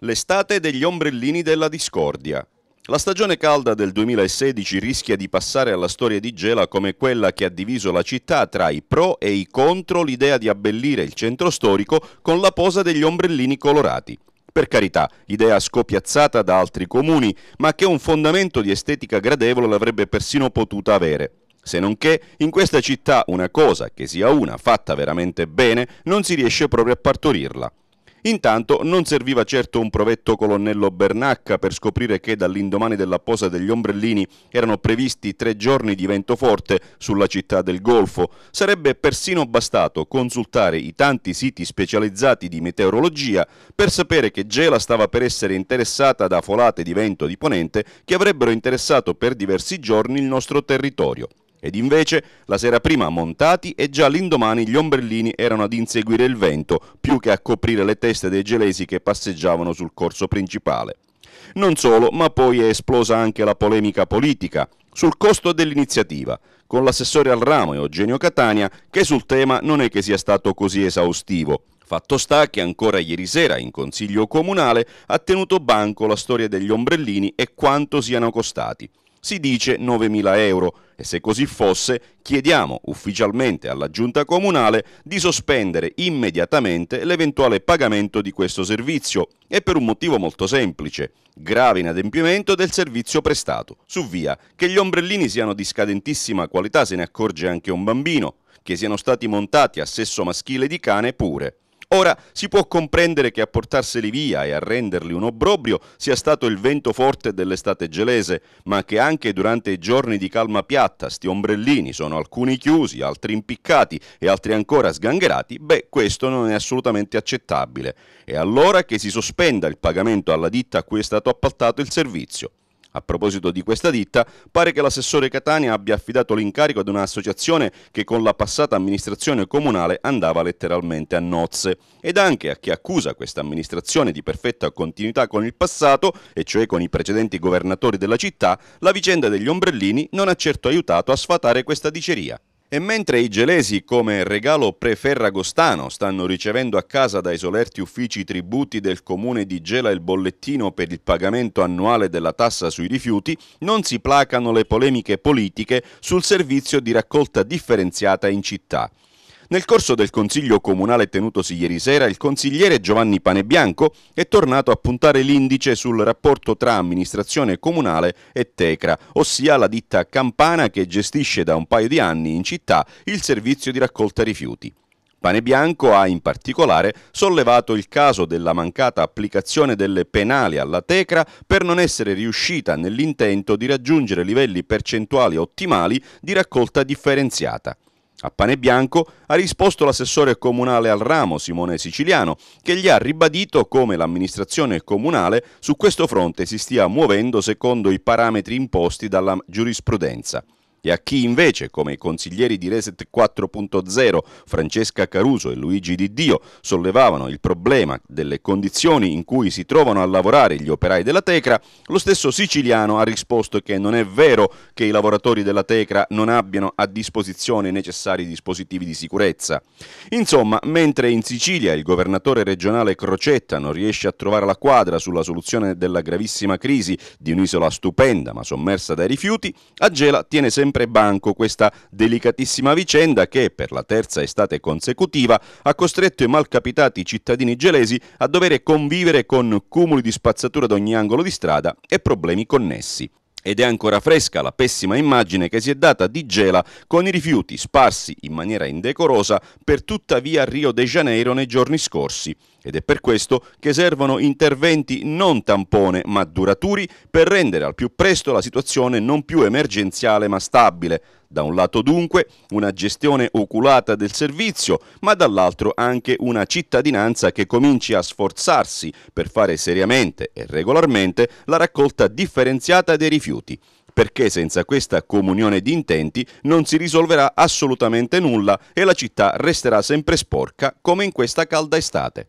L'estate degli ombrellini della discordia. La stagione calda del 2016 rischia di passare alla storia di Gela come quella che ha diviso la città tra i pro e i contro l'idea di abbellire il centro storico con la posa degli ombrellini colorati. Per carità, idea scopiazzata da altri comuni, ma che un fondamento di estetica gradevole l'avrebbe persino potuta avere. Se non che in questa città una cosa, che sia una, fatta veramente bene, non si riesce proprio a partorirla. Intanto non serviva certo un provetto colonnello Bernacca per scoprire che dall'indomani della posa degli ombrellini erano previsti tre giorni di vento forte sulla città del Golfo. Sarebbe persino bastato consultare i tanti siti specializzati di meteorologia per sapere che Gela stava per essere interessata da folate di vento di ponente che avrebbero interessato per diversi giorni il nostro territorio. Ed invece, la sera prima montati e già l'indomani gli ombrellini erano ad inseguire il vento, più che a coprire le teste dei gelesi che passeggiavano sul corso principale. Non solo, ma poi è esplosa anche la polemica politica sul costo dell'iniziativa, con l'assessore al ramo Eugenio Catania che sul tema non è che sia stato così esaustivo. Fatto sta che ancora ieri sera in consiglio comunale ha tenuto banco la storia degli ombrellini e quanto siano costati. Si dice 9.000 euro, e se così fosse chiediamo ufficialmente alla Giunta Comunale di sospendere immediatamente l'eventuale pagamento di questo servizio e per un motivo molto semplice, grave inadempimento del servizio prestato. Su via, che gli ombrellini siano di scadentissima qualità se ne accorge anche un bambino, che siano stati montati a sesso maschile di cane pure. Ora si può comprendere che a portarseli via e a renderli un obbrobrio sia stato il vento forte dell'estate gelese, ma che anche durante i giorni di calma piatta sti ombrellini sono alcuni chiusi, altri impiccati e altri ancora sgangherati, beh questo non è assolutamente accettabile. È allora che si sospenda il pagamento alla ditta a cui è stato appaltato il servizio. A proposito di questa ditta, pare che l'assessore Catania abbia affidato l'incarico ad un'associazione che con la passata amministrazione comunale andava letteralmente a nozze ed anche a chi accusa questa amministrazione di perfetta continuità con il passato, e cioè con i precedenti governatori della città, la vicenda degli ombrellini non ha certo aiutato a sfatare questa diceria. E mentre i gelesi come regalo pre-ferragostano, stanno ricevendo a casa dai solerti uffici tributi del comune di Gela il bollettino per il pagamento annuale della tassa sui rifiuti, non si placano le polemiche politiche sul servizio di raccolta differenziata in città. Nel corso del Consiglio Comunale tenutosi ieri sera, il consigliere Giovanni Panebianco è tornato a puntare l'indice sul rapporto tra amministrazione comunale e Tecra, ossia la ditta campana che gestisce da un paio di anni in città il servizio di raccolta rifiuti. Panebianco ha in particolare sollevato il caso della mancata applicazione delle penali alla Tecra per non essere riuscita nell'intento di raggiungere livelli percentuali ottimali di raccolta differenziata. A pane bianco ha risposto l'assessore comunale al ramo Simone Siciliano, che gli ha ribadito come l'amministrazione comunale su questo fronte si stia muovendo secondo i parametri imposti dalla giurisprudenza e a chi invece, come i consiglieri di Reset 4.0 Francesca Caruso e Luigi Di Dio, sollevavano il problema delle condizioni in cui si trovano a lavorare gli operai della Tecra, lo stesso siciliano ha risposto che non è vero che i lavoratori della Tecra non abbiano a disposizione i necessari dispositivi di sicurezza. Insomma, mentre in Sicilia il governatore regionale Crocetta non riesce a trovare la quadra sulla soluzione della gravissima crisi di un'isola stupenda ma sommersa dai rifiuti, Agela tiene sempre sempre banco questa delicatissima vicenda che per la terza estate consecutiva ha costretto i malcapitati cittadini gelesi a dover convivere con cumuli di spazzatura ad ogni angolo di strada e problemi connessi. Ed è ancora fresca la pessima immagine che si è data di Gela con i rifiuti sparsi in maniera indecorosa per tutta via Rio de Janeiro nei giorni scorsi. Ed è per questo che servono interventi non tampone ma duraturi per rendere al più presto la situazione non più emergenziale ma stabile. Da un lato dunque una gestione oculata del servizio, ma dall'altro anche una cittadinanza che cominci a sforzarsi per fare seriamente e regolarmente la raccolta differenziata dei rifiuti perché senza questa comunione di intenti non si risolverà assolutamente nulla e la città resterà sempre sporca come in questa calda estate.